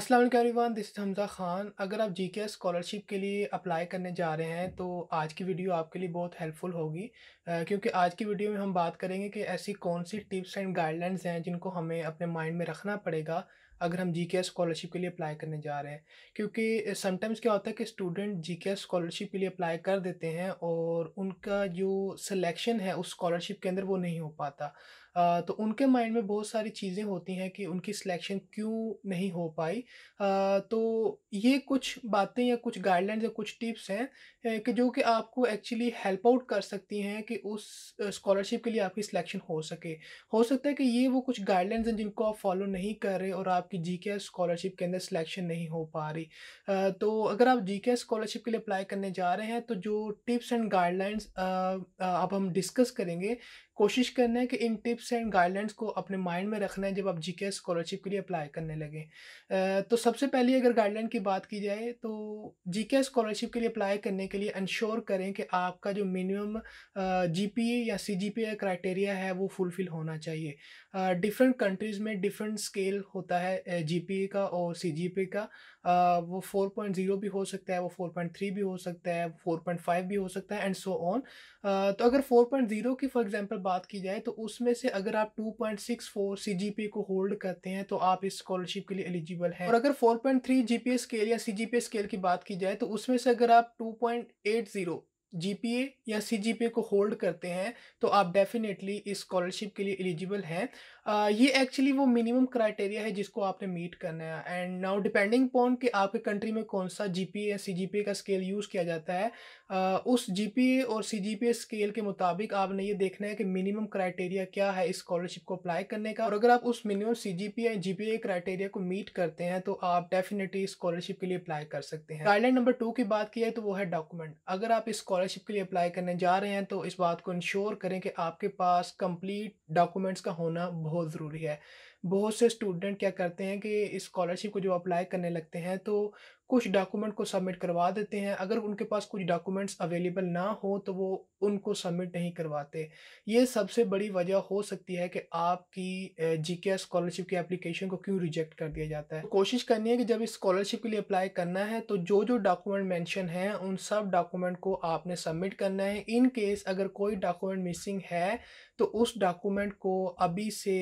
Aslam everyone this Hamza Khan अगर आप जी K scholarship के लिए अप्लाई करने जा रहे हैं तो आज की वीडियो आपके लिए बहुत हेल्पफुल होगी क्योंकि आज की वीडियो में हम बात करेंगे कि ऐसी कौन सी टिप्स एंड गाइडलाइंस हैं जिनको हमें अपने माइंड में रखना पड़ेगा अगर हम जी के स्कॉलरशिप के लिए अप्लाई करने जा रहे हैं क्योंकि समटाइम्स क्या होता है कि स्टूडेंट जी के स्कॉलरशिप के लिए अप्लाई कर देते हैं और उनका जो सिलेक्शन है उस स्कॉलरशिप के अंदर वो नहीं हो पाता तो उनके माइंड में बहुत सारी चीज़ें होती हैं कि उनकी सिलेक्शन क्यों नहीं हो पाई तो ये कुछ बातें या कुछ गाइडलाइंस या कुछ टिप्स हैं कि जो कि आपको एक्चुअली हेल्प आउट कर सकती हैं कि उस स्कॉलरशिप के लिए आपकी सिलेक्शन हो सके हो सकता है कि ये वो कुछ गाइडलाइंस हैं जिनको आप फॉलो नहीं कर रहे और आपकी जी के स्कॉलरशिप के अंदर सिलेक्शन नहीं हो पा रही तो अगर आप जी के स्कॉलरशिप के लिए अप्लाई करने जा रहे हैं तो जो टिप्स एंड गाइडलाइंस अब हम डिस्कस करेंगे कोशिश करना है कि इन टिप्स एंड गाइडलाइंस को अपने माइंड में रखना है जब आप जी स्कॉलरशिप के लिए अप्लाई करने लगें तो सबसे पहले अगर गाइडलाइन की बात की जाए तो जी स्कॉलरशिप के लिए अप्लाई करने के लिए इंश्योर करें कि आपका जो मिनिमम जी या सी क्राइटेरिया है वो फुलफ़िल होना चाहिए डिफरेंट कंट्रीज़ में डिफरेंट स्केल होता है जी का और सी का वो फोर पॉइंट ज़ीरो भी हो सकता है वो फोर पॉइंट थ्री भी हो सकता है फोर पॉइंट फाइव भी हो सकता है एंड सो ऑन तो अगर फोर पॉइंट ज़ीरो की फॉर एग्जांपल बात की जाए तो उसमें से अगर आप two point six four C G P को होल्ड करते हैं तो आप इस स्कॉलरशिप के लिए एलिजिबल हैं और अगर four point three G P scale या सी जी पी स्केल की बात की जाए तो उसमें से अगर आप two point eight zero GPA या सीजीपीए को होल्ड करते हैं तो आप डेफिनेटली इस स्कॉलरशिप के लिए एलिजिबल हैं ये एक्चुअली वो मिनिमम क्राइटेरिया है जिसको आपने मीट करना है एंड नाउ डिपेंडिंग पॉन कि आपके कंट्री में कौन सा जी या सी का स्केल यूज़ किया जाता है uh, उस जी और सी स्केल के मुताबिक आपने ये देखना है कि मिनिमम क्राइटेरिया क्या है इस स्कॉलरशिप को अप्लाई करने का और अगर आप उस मिनिमम सी जी पी या जी पी ए क्राइटेरिया को मीट करते हैं तो आप डेफिनेटली स्कॉलरशिप के लिए अप्लाई कर सकते हैं गाइडलाइन नंबर टू की बात की है तो वो है डॉक्यूमेंट अगर आप इस स्कॉलरशिप के लिए अप्लाई करने जा रहे हैं तो इस बात को इंश्योर करें कि आपके पास कंप्लीट डॉक्यूमेंट्स का होना बहुत ज़रूरी है बहुत से स्टूडेंट क्या करते हैं कि स्कॉलरशिप को जो अप्लाई करने लगते हैं तो कुछ डॉक्यूमेंट को सबमिट करवा देते हैं अगर उनके पास कुछ डॉक्यूमेंट्स अवेलेबल ना हो तो वो उनको सबमिट नहीं करवाते ये सबसे बड़ी वजह हो सकती है कि आपकी जी के स्कॉलरशिप की एप्लीकेशन को क्यों रिजेक्ट कर दिया जाता है तो कोशिश करनी है कि जब इस स्कॉलरशिप के लिए अप्लाई करना है तो जो जो डॉक्यूमेंट मैंशन है उन सब डॉक्यूमेंट को आपने सबमिट करना है इन केस अगर कोई डॉक्यूमेंट मिसिंग है तो उस डॉक्यूमेंट को अभी से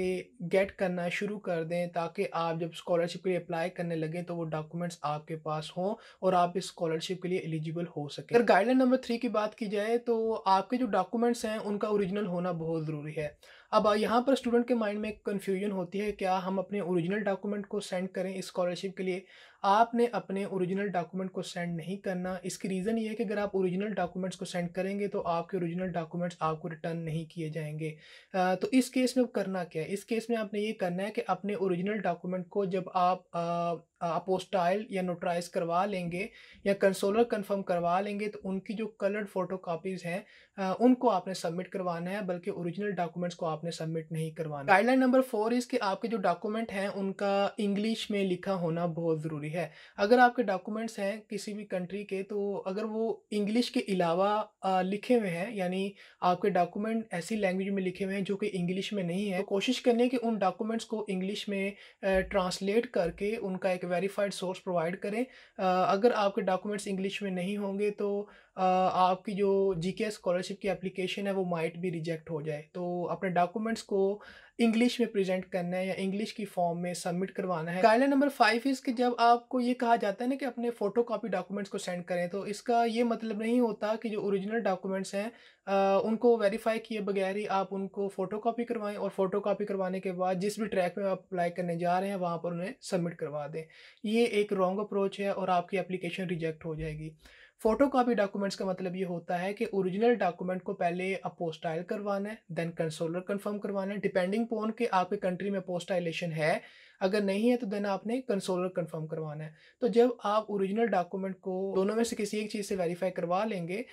गेट करना शुरू कर दें ताकि आप जब स्कॉलरशिप के लिए अप्लाई करने लगें तो वो डॉक्यूमेंट्स आपके पास पास हो और आप इस स्कॉलरशिप के लिए एलिजिबल हो सके अगर गाइडलाइन नंबर थ्री की बात की जाए तो आपके जो डॉक्यूमेंट्स हैं उनका ओरिजिनल होना बहुत ज़रूरी है अब यहाँ पर स्टूडेंट के माइंड में कन्फ्यूजन होती है क्या हम अपने ओरिजिनल डॉक्यूमेंट को सेंड करें स्कॉलरशिप के लिए आपने अपने ओरिजिनल डॉक्यूमेंट को सेंड नहीं करना इसकी रीज़न ये है कि अगर आप ओरिजिनल डॉक्यूमेंट्स को सेंड करेंगे तो आपके ओरिजिनल डॉक्यूमेंट्स आपको रिटर्न नहीं किए जाएंगे आ, तो इस केस में करना क्या है इस केस में आपने ये करना है कि अपने ओरिजिनल डॉक्यूमेंट को जब आप अपोस्टाइल या नोटराइज करवा लेंगे या कंसोलर कंफर्म करवा लेंगे तो उनकी जो कलर्ड फोटो कापीज़ हैं उनको आपने सबमिट करवाना है बल्कि ओरिजिनल डॉक्यूमेंट्स को आपने सबमिट नहीं करवाना गाइडलाइन नंबर फोर इसके आपके जो डॉक्यूमेंट हैं उनका इंग्लिश में लिखा होना बहुत ज़रूरी ज़रूरी है अगर आपके डॉक्यूमेंट्स हैं किसी भी कंट्री के तो अगर वो इंग्लिश के अलावा लिखे हुए हैं यानी आपके डॉक्यूमेंट ऐसी लैंग्वेज में लिखे हुए हैं जो कि इंग्लिश में नहीं है तो कोशिश करने कि उन डॉक्यूमेंट्स को इंग्लिश में ट्रांसलेट करके उनका एक वेरीफाइड सोर्स प्रोवाइड करें अगर आपके डॉक्यूमेंट्स इंग्लिश में नहीं होंगे तो आपकी जो जी के स्कॉलरशिप की एप्लीकेशन है वो माइट भी रिजेक्ट हो जाए तो अपने डॉक्यूमेंट्स को इंग्लिश में प्रेजेंट करना है या इंग्लिश की फॉर्म में सबमिट करवाना है गाइडलाइन नंबर फाइव इज़ कि जब आपको ये कहा जाता है ना कि अपने फोटो कापी डॉक्यूमेंट्स को सेंड करें तो इसका ये मतलब नहीं होता कि जो ओरिजिनल डॉक्यूमेंट्स हैं उनको वेरीफाई किए बगैर ही आप उनको फ़ोटो कापी करवाएँ और फ़ोटो कापी करवाने के बाद जिस भी ट्रैक में आप अप्लाई करने जा रहे हैं वहाँ पर उन्हें सबमिट करवा दें ये एक रॉन्ग अप्रोच है और आपकी एप्लीकेशन रिजेक्ट हो जाएगी फोटो कापी डॉक्यूमेंट्स का मतलब ये होता है कि ओरिजिनल डॉक्यूमेंट को पहले अपोस्टाइल करवाना है देन कंसोलर कंफर्म करवाना है डिपेंडिंग पोन कि आपके कंट्री में पोस्टाइलेशन है अगर नहीं है तो देन आपने कंसोलर कंफर्म करवाना है तो जब आप ओरिजिनल डॉक्यूमेंट को दोनों में से किसी एक चीज़ से वेरीफाई करवा लेंगे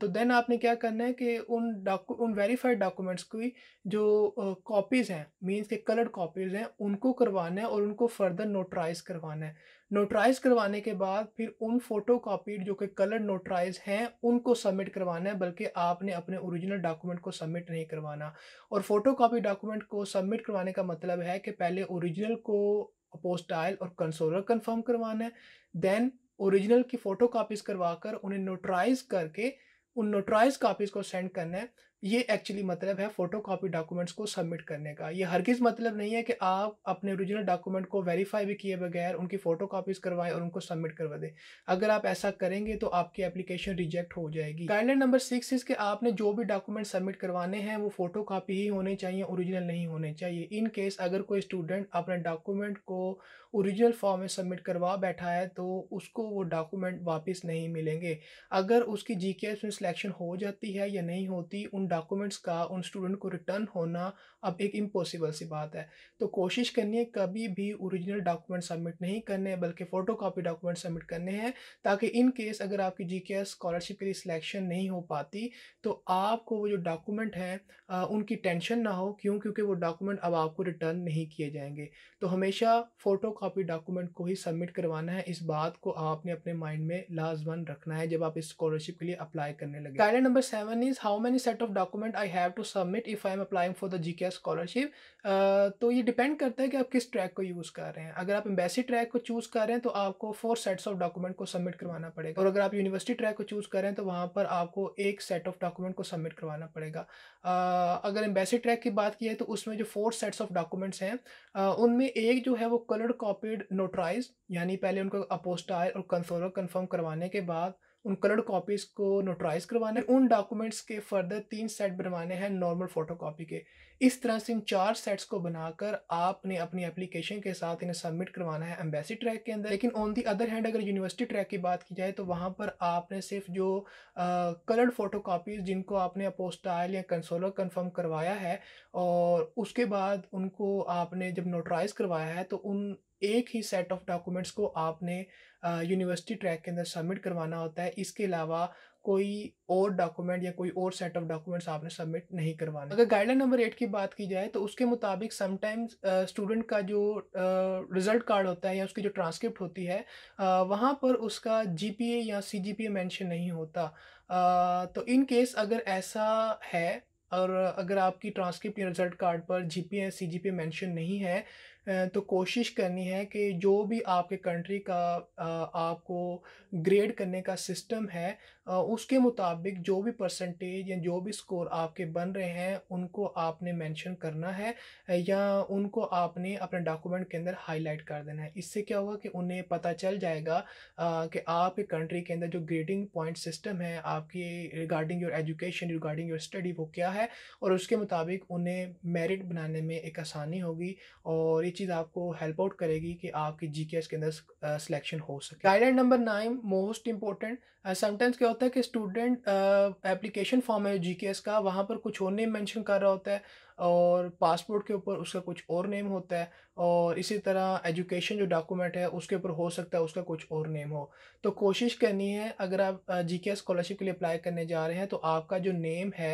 तो देन आपने क्या करना है कि उन डॉक्यू उन वेरीफाइड डॉक्यूमेंट्स की जो कॉपीज़ हैं मीन्स के कलर्ड कॉपीज़ हैं उनको करवाना है और उनको फर्दर नोटराइज करवाना है नोटराइज करवाने के बाद फिर उन फोटो कॉपीड जो कि कलर नोटराइज हैं उनको सबमिट करवाना है बल्कि आपने अपने ओरिजिनल डॉक्यूमेंट को सबमिट नहीं करवाना और फोटो कापी डॉक्यूमेंट को सबमिट करवाने का मतलब है कि पहले ओरिजिनल को पोस्टाइल और कंसोलर कंफर्म करवाना है देन ओरिजिनल की फ़ोटो कापीज़ करवा कर उन्हें नोटराइज करके उन नोटराइज कापीज़ को सेंड करना है ये एक्चुअली मतलब है फ़ोटो कापी डॉक्यूमेंट्स को सबमिट करने का ये हरगिज़ मतलब नहीं है कि आप अपने ओरिजिनल डॉक्यूमेंट को वेरीफाई भी किए बगैर उनकी फ़ोटो कापीज़ करवाएं और उनको सबमिट करवा दें अगर आप ऐसा करेंगे तो आपकी एप्लीकेशन रिजेक्ट हो जाएगी गाइडलाइन नंबर सिक्स इज़ कि आपने जो भी डॉक्यूमेंट सबमिट करवाने हैं वो फ़ोटो कापी ही होने चाहिए औरिजिनल नहीं होने चाहिए इन केस अगर कोई स्टूडेंट अपने डॉक्यूमेंट को औरिजिनल फॉर्म में सबमिट करवा बैठा है तो उसको वो डॉक्यूमेंट वापस नहीं मिलेंगे अगर उसकी जी में सिलेक्शन हो जाती है या नहीं होती उन डॉक्यूमेंट्स का उन स्टूडेंट को रिटर्न होना अब एक इम्पॉसिबल सी बात है तो कोशिश करनी है कभी भी ओरिजिनल डॉक्यूमेंट सबमिट नहीं करने हैं बल्कि फ़ोटो कापी डॉक्यूमेंट सबमिट करने हैं ताकि इन केस अगर आपकी जी के स्कॉलरशिप के लिए सिलेक्शन नहीं हो पाती तो आपको वो जो डॉक्यूमेंट हैं उनकी टेंशन ना हो क्यों क्योंकि वो डॉक्यूमेंट अब आपको रिटर्न नहीं किए जाएंगे तो हमेशा फ़ोटो कापी डॉक्यूमेंट को ही सबमिट करवाना है इस बात को आपने अपने माइंड में लाजमन रखना है जब आप इस स्कॉलरशिप के लिए अप्लाई करने लगे guideline number seven is how many set of document I have to submit if I am applying for the G K scholarship तो ये डिपेंड करता है कि आप किस ट्रैक को यूज़ कर रहे हैं अगर आप एम्बेसी ट्रैक को चूज़ कर रहे हैं तो आपको फोर सेट्स ऑफ डॉक्यूमेंट को सबमिट करवाना पड़ेगा और अगर आप यूनिवर्सिटी ट्रैक को चूज़ कर रहे हैं तो वहाँ पर आपको एक सेट ऑफ डॉक्यूमेंट को सबमिट करवाना पड़ेगा uh, अगर एम्बेसी ट्रैक की बात की है तो उसमें जो फोर सेट्स ऑफ डॉक्यूमेंट्स हैं uh, उनमें एक जो है वो कलर्ड कॉपीड नोटराइज यानी पहले उनको अपोस्टाइल और कंसोलर कन्फर्म करवाने के बाद उन कलर्ड कॉपीज़ को नोटराइज करवाने उन डॉक्यूमेंट्स के फर्दर तीन सेट बनवाने हैं नॉर्मल फोटो कॉपी के इस तरह से इन चार सेट्स को बनाकर आपने अपनी एप्लीकेशन के साथ इन्हें सबमिट करवाना है एम्बेसी ट्रैक के अंदर लेकिन ऑन दी अदर हैंड अगर यूनिवर्सिटी ट्रैक की बात की जाए तो वहाँ पर आपने सिर्फ जो कलर्ड फ़ोटो कापीज़ जिनको आपने अपोस्टाइल या कंसोलर कन्फर्म करवाया है और उसके बाद उनको आपने जब नोटराइज़ करवाया है तो उन एक ही सेट ऑफ डॉक्यूमेंट्स को आपने यूनिवर्सिटी ट्रैक के अंदर सबमिट करवाना होता है इसके अलावा कोई और डॉक्यूमेंट या कोई और सेट ऑफ डॉक्यूमेंट्स आपने सबमिट नहीं करवाना अगर गाइडलाइन नंबर एट की बात की जाए तो उसके मुताबिक समटाइम्स स्टूडेंट का जो रिजल्ट uh, कार्ड होता है या उसकी जो ट्रांसक्रिप्ट होती है uh, वहाँ पर उसका जी या सीजीपीए मैंशन नहीं होता uh, तो इन केस अगर ऐसा है और अगर आपकी ट्रांसक्रिप्ट या रिजल्ट कार्ड पर जी पी या सी जी पी नहीं है तो कोशिश करनी है कि जो भी आपके कंट्री का आपको ग्रेड करने का सिस्टम है उसके मुताबिक जो भी परसेंटेज या जो भी स्कोर आपके बन रहे हैं उनको आपने मेंशन करना है या उनको आपने अपने डॉक्यूमेंट के अंदर हाईलाइट कर देना है इससे क्या होगा कि उन्हें पता चल जाएगा कि आपके कंट्री के अंदर जो ग्रेडिंग पॉइंट सिस्टम है आपकी regarding your education regarding your study वो क्या है और उसके मुताबिक उन्हें मेरिट बनाने में एक आसानी होगी और ये चीज़ आपको हेल्प आउट करेगी कि आपकी जी के अंदर सिलेक्शन हो सके guideline number nine most important sometimes क्या होता है कि स्टूडेंट एप्लीकेशन फॉर्म है जी के एस का वहाँ पर कुछ और नेम मेंशन कर रहा होता है और पासपोर्ट के ऊपर उसका कुछ और नेम होता है और इसी तरह एजुकेशन जो डॉक्यूमेंट है उसके ऊपर हो सकता है उसका कुछ और नेम हो तो कोशिश करनी है अगर आप जी के स्कॉलरशिप के लिए अप्लाई करने जा रहे हैं तो आपका जो नेम है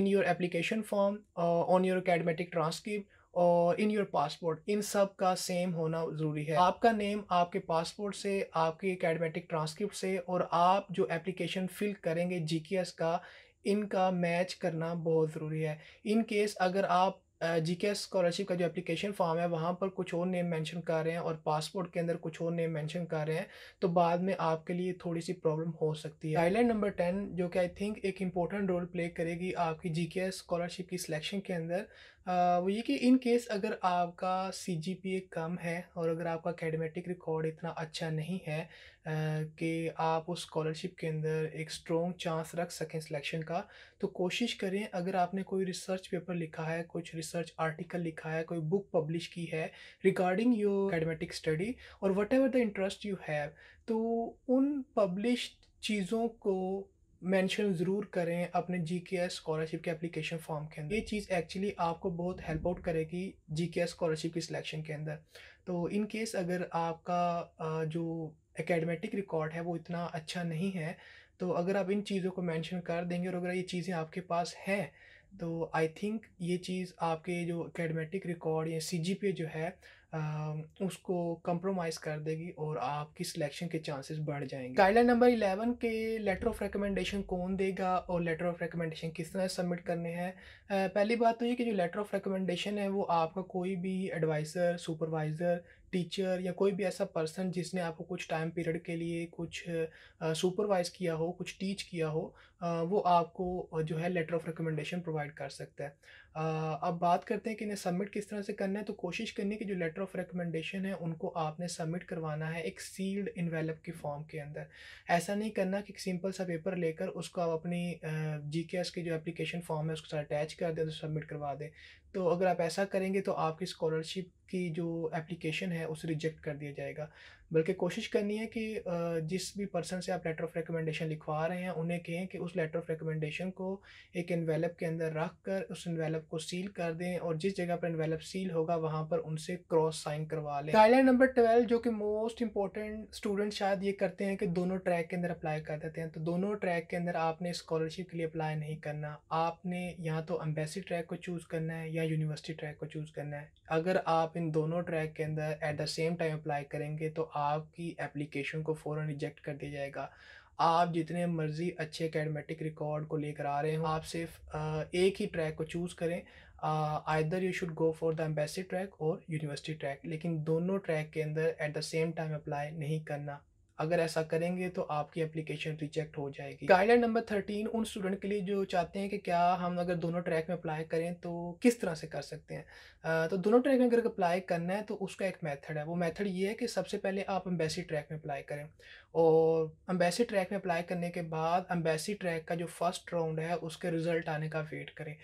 in your application form on your academic transcript और इन योर पासपोर्ट इन सब का सेम होना ज़रूरी है आपका नेम आपके पासपोर्ट से आपके अकेडमेटिक ट्रांसक्रिप्ट से और आप जो एप्लीकेशन फिल करेंगे जी का इनका मैच करना बहुत ज़रूरी है इन केस अगर आप जी के स्कॉलरशिप का जो एप्लीकेशन फॉर्म है वहाँ पर कुछ और नेम मेंशन कर रहे हैं और पासपोर्ट के अंदर कुछ और नेम मेंशन कर रहे हैं तो बाद में आपके लिए थोड़ी सी प्रॉब्लम हो सकती है आइलैंड नंबर टेन जो कि आई थिंक एक इंपॉर्टेंट रोल प्ले करेगी आपकी जी के स्कॉलरशिप की सिलेक्शन के अंदर वो ये कि इन केस अगर आपका सी जी पी ए कम है और अगर आपका अकेडमेटिक रिकॉर्ड इतना अच्छा नहीं है कि आप उस स्कॉलरशिप के अंदर एक स्ट्रॉन्ग चांस रख सकें सिलेक्शन का तो कोशिश करें अगर आपने कोई रिसर्च पेपर लिखा है कुछ रिसर्च आर्टिकल लिखा है कोई बुक पब्लिश की है रिगार्डिंग योर अकेडमेटिक स्टडी और whatever the interest you have तो उन पब्लिश चीज़ों को मेंशन ज़रूर करें अपने जी के एस स्कॉलरशिप के एप्लीकेशन फॉर्म के अंदर ये चीज़ एक्चुअली आपको बहुत हेल्प आउट करेगी जी के एस स्कॉलरशिप की सिलेक्शन के अंदर तो इन केस अगर आपका जो एकेडमेटिक रिकॉर्ड है वो इतना अच्छा नहीं है तो अगर आप इन चीज़ों को मेंशन कर देंगे और अगर ये चीज़ें आपके पास हैं तो आई थिंक ये चीज़ आपके जो एकेडमेटिक रिकॉर्ड या सी जो है उसको कंप्रोमाइज़ कर देगी और आपकी सिलेक्शन के चांसेस बढ़ जाएंगे गाइडलाइन नंबर इलेवन के लेटर ऑफ रिकमेंडेशन कौन देगा और लेटर ऑफ रिकमेंडेशन किस तरह सबमिट करने हैं पहली बात तो ये कि जो लेटर ऑफ रिकमेंडेशन है वो आपका कोई भी एडवाइज़र सुपरवाइज़र टीचर या कोई भी ऐसा पर्सन जिसने आपको कुछ टाइम पीरियड के लिए कुछ सुपरवाइज किया हो कुछ टीच किया हो वो आपको जो है लेटर ऑफ रिकमेंडेशन प्रोवाइड कर सकता है अब बात करते हैं कि इन्हें सबमिट किस तरह से करना है तो कोशिश करनी है कि जो लेटर ऑफ रिकमेंडेशन है उनको आपने सबमिट करवाना है एक सील्ड इन्वेलप के फॉर्म के अंदर ऐसा नहीं करना कि सिंपल सा पेपर लेकर उसको आप अपनी जी के एस जो एप्लीकेशन फॉर्म है उसके साथ अटैच कर दें तो सबमिट करवा दें तो अगर आप ऐसा करेंगे तो आपकी स्कॉलरशिप की जो एप्लीकेशन है उसे रिजेक्ट कर दिया जाएगा बल्कि कोशिश करनी है कि जिस भी पर्सन से आप लेटर ऑफ रिकमेंडेशन लिखवा रहे हैं उन्हें कहें कि उस लेटर ऑफ रिकमेंडेशन को एक इन्वेलप के अंदर रख कर उस इन्वेलप को सील कर दें और जिस जगह पर इन्वेलप सील होगा वहाँ पर उनसे क्रॉस साइन करवा लें गाइडलाइन नंबर ट्वेल्व जो कि मोस्ट इंपॉर्टेंट स्टूडेंट शायद ये करते हैं कि दोनों ट्रैक के अंदर अप्लाई कर देते हैं तो दोनों ट्रैक के अंदर आपने स्कॉलरशिप के लिए अप्लाई नहीं करना आपने या तो एम्बेसी ट्रैक को चूज़ करना है या यूनिवर्सिटी ट्रैक को चूज़ करना है अगर आप इन दोनों ट्रैक के अंदर at the same time apply करेंगे तो आपकी एप्लीकेशन को फ़ौर रिजेक्ट कर दिया जाएगा आप जितने मर्ज़ी अच्छे अकेडमेटिक रिकॉर्ड को लेकर आ रहे हो आप सिर्फ एक ही ट्रैक को चूज़ करें either you should go for the embassy track और यूनिवर्सिटी ट्रैक लेकिन दोनों ट्रैक के अंदर at the same time apply नहीं करना अगर ऐसा करेंगे तो आपकी एप्लीकेशन रिजेक्ट हो जाएगी गाइडलाइन नंबर थर्टीन उन स्टूडेंट के लिए जो चाहते हैं कि क्या हम अगर दोनों ट्रैक में अप्लाई करें तो किस तरह से कर सकते हैं तो दोनों ट्रैक में अगर अप्लाई करना है तो उसका एक मैथड है वो मैथड ये है कि सबसे पहले आप एम्बेसी ट्रैक में अप्लाई करें और अम्बेसी ट्रैक में अप्लाई करने के बाद अम्बेसी ट्रैक का जो फर्स्ट राउंड है उसके रिज़ल्ट आने का वेट करें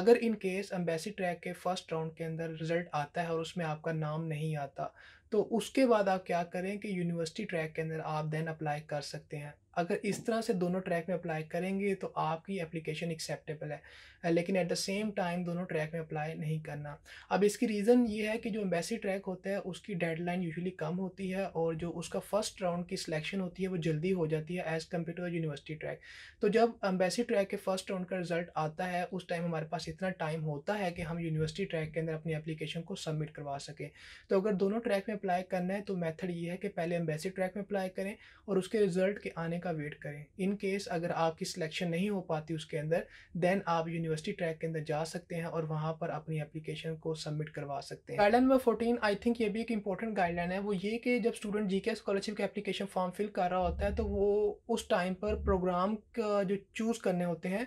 अगर इन केस अम्बेसी ट्रैक के फर्स्ट राउंड के अंदर रिज़ल्ट आता है और उसमें आपका नाम नहीं आता तो उसके बाद आप क्या करें कि यूनिवर्सिटी ट्रैक के अंदर आप देन अप्लाई कर सकते हैं अगर इस तरह से दोनों ट्रैक में अप्लाई करेंगे तो आपकी एप्लीकेशन एक्सेप्टेबल है लेकिन एट द सेम टाइम दोनों ट्रैक में अप्लाई नहीं करना अब इसकी रीज़न ये है कि जो एम्बेसी ट्रैक होता है उसकी डेडलाइन यूजुअली कम होती है और जो उसका फर्स्ट राउंड की सिलेक्शन होती है वो जल्दी हो जाती है as compare to university track तो जब एम्बेसी ट्रैक के फर्स्ट राउंड का रिजल्ट आता है उस टाइम हमारे पास इतना टाइम होता है कि हम यूनिवर्सिटी ट्रैक के अंदर अपनी एप्लीकेशन को सबमिट करवा सकें तो अगर दोनों ट्रैक में अप्लाई करना है तो मैथड ये है कि पहले एम्बेसी ट्रैक में अप्लाई करें और उसके रिजल्ट के आने का वेट करें इन केस अगर आपकी सिलेक्शन नहीं हो पाती उसके अंदर देन आप यूनिवर्सिटी यूनिवर्सिटी ट्रैक के अंदर जा सकते हैं और वहाँ पर अपनी एप्लीकेशन को सबमिट करवा सकते हैं guideline number fourteen I think ये भी एक इंपॉर्टेंट गाइडलाइन है वो ये कि जब स्टूडेंट जी के स्कॉलरशिप का एप्लीकेशन फॉर्म फिल कर रहा होता है तो वो उस टाइम पर प्रोग्राम का जो चूज़ करने होते हैं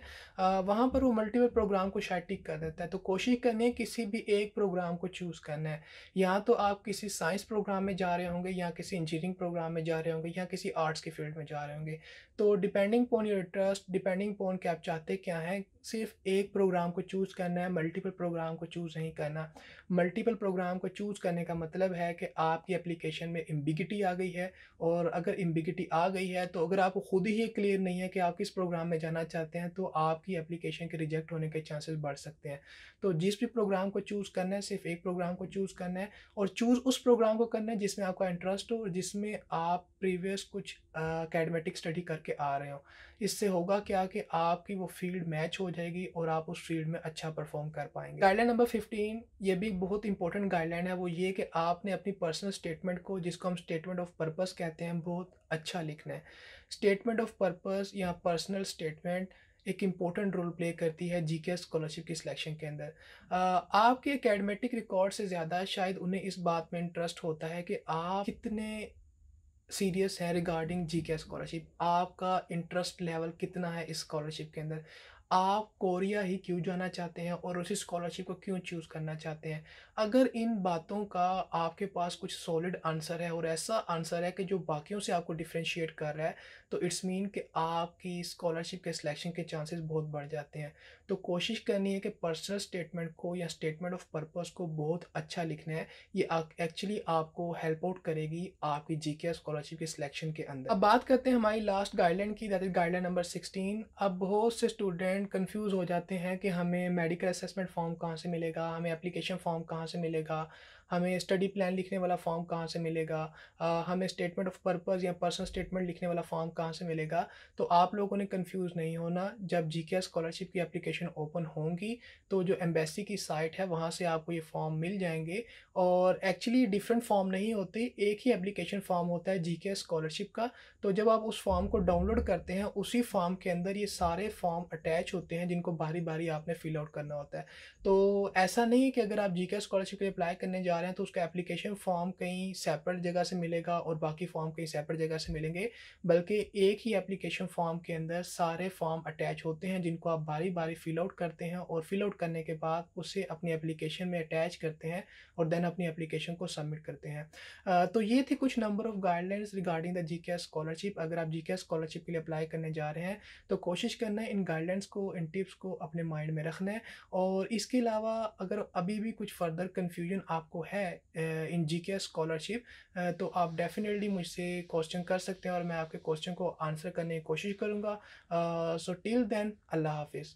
वहाँ पर वो मल्टीपल प्रोग्राम को शायद टिक कर देता है तो कोशिश करनी है किसी भी एक प्रोग्राम को चूज़ करना है या तो आप किसी साइंस प्रोग्राम में जा रहे होंगे या किसी इंजीनियरिंग प्रोग्राम में जा रहे होंगे या किसी आर्ट्स के फील्ड में जा रहे होंगे तो depending upon your interest depending upon कि आप चाहते क्या हैं सिर्फ एक प्रोग्राम को चूज़ करना है मल्टीपल प्रोग्राम को चूज़ नहीं करना मल्टीपल प्रोग्राम को चूज़ करने का मतलब है कि आपकी एप्लीकेशन में एम्बिगिटी आ गई है और अगर एम्बिगिटी आ गई है तो अगर आपको खुद ही क्लियर नहीं है कि आप किस प्रोग्राम में जाना चाहते हैं तो आपकी एप्लीकेशन के रिजेक्ट होने के चांसेस बढ़ सकते हैं तो जिस भी प्रोग्राम को चूज़ करना है सिर्फ एक प्रोग्राम को चूज़ करना है और चूज़ उस प्रोग्राम को करना है जिसमें आपका इंटरेस्ट हो और जिसमें आप प्रीवियस कुछ अकेडमेटिक स्टडी करके आ रहे हो इससे होगा क्या कि आपकी वो फील्ड मैच हो जाएगी और आप उस फील्ड में अच्छा परफॉर्म कर पाएंगे गाइडलाइन नंबर फिफ्टीन ये भी बहुत इंपॉर्टेंट गाइडलाइन है वो ये कि आपने अपनी पर्सनल स्टेटमेंट को जिसको हम स्टेटमेंट ऑफ पर्पज़ कहते हैं बहुत अच्छा लिखना है स्टेटमेंट ऑफ पर्पज़ या पर्सनल स्टेटमेंट एक इम्पॉर्टेंट रोल प्ले करती है जी के स्कॉलरशिप की सिलेक्शन के अंदर आपके एकेडमेटिक रिकॉर्ड से ज़्यादा शायद उन्हें इस बात में इंटरेस्ट होता है कि आप कितने सीरियस है रिगार्डिंग जी के स्कॉलरशिप आपका इंटरेस्ट लेवल कितना है इस स्कॉलरशिप के अंदर आप कोरिया ही क्यों जाना चाहते हैं और उसी स्कॉलरशिप को क्यों चूज़ करना चाहते हैं अगर इन बातों का आपके पास कुछ सॉलिड आंसर है और ऐसा आंसर है कि जो बाकियों से आपको डिफ्रेंशिएट कर रहा है तो इट्स मीन कि आपकी स्कॉलरशिप के सिलेक्शन के चांसेस बहुत बढ़ जाते हैं तो कोशिश करनी है कि पर्सनल स्टेटमेंट को या स्टेटमेंट ऑफ पर्पस को बहुत अच्छा लिखना है ये एक्चुअली आपको हेल्प आउट करेगी आपकी जी के स्कॉलरशिप के सिलेक्शन के अंदर अब बात करते हैं हमारी लास्ट गाइडलाइन की that is guideline number sixteen अब बहुत से स्टूडेंट कन्फ्यूज़ हो जाते हैं कि हमें मेडिकल असेसमेंट फॉर्म कहाँ से मिलेगा हमें अप्लीकेशन फॉर्म कहाँ से मिलेगा हमें स्टडी प्लान लिखने वाला फॉर्म कहाँ से मिलेगा आ, हमें स्टेटमेंट ऑफ पर्पज़ या पर्सनल स्टेटमेंट लिखने वाला फॉर्म कहाँ से मिलेगा तो आप लोगों ने कन्फ्यूज़ नहीं होना जब जी स्कॉलरशिप की एप्लीकेशन ओपन होंगी तो जो एम्बेसी की साइट है वहाँ से आपको ये फॉर्म मिल जाएंगे और एक्चुअली डिफरेंट फॉर्म नहीं होते एक ही एप्लीकेशन फॉर्म होता है जी स्कॉलरशिप का तो जब आप उस फॉर्म को डाउनलोड करते हैं उसी फॉर्म के अंदर ये सारे फॉर्म अटैच होते हैं जिनको बारी बारी आपने फिल आउट करना होता है तो ऐसा नहीं है कि अगर आप जी स्कॉलरशिप के लिए अप्लाई करने जा जा रहे हैं तो उसका एप्लीकेशन फॉर्म कहीं सेपरेट जगह से मिलेगा और बाकी फॉर्म कहीं सेपरेट जगह से मिलेंगे बल्कि एक ही एप्लीकेशन फॉर्म के अंदर सारे फॉर्म अटैच होते हैं जिनको आप बारी बारी फिल आउट करते हैं और फिल आउट करने के बाद उसे अपनी एप्लीकेशन में अटैच करते हैं और देन अपनी एप्लीकेशन को सबमिट करते हैं तो ये थी कुछ number of guidelines regarding the G K scholarship अगर आप जी स्कॉलरशिप के लिए अप्लाई करने जा रहे हैं तो कोशिश करना है इन गाइडलाइंस को इन टिप्स को अपने माइंड में रखना है और इसके अलावा अगर अभी भी कुछ फर्दर कन्फ्यूजन आपको है इन जी के स्कॉलरशिप तो आप डेफिनेटली मुझसे क्वेश्चन कर सकते हैं और मैं आपके क्वेश्चन को आंसर करने की कोशिश करूँगा सो टिल देन अल्लाह हाफिज़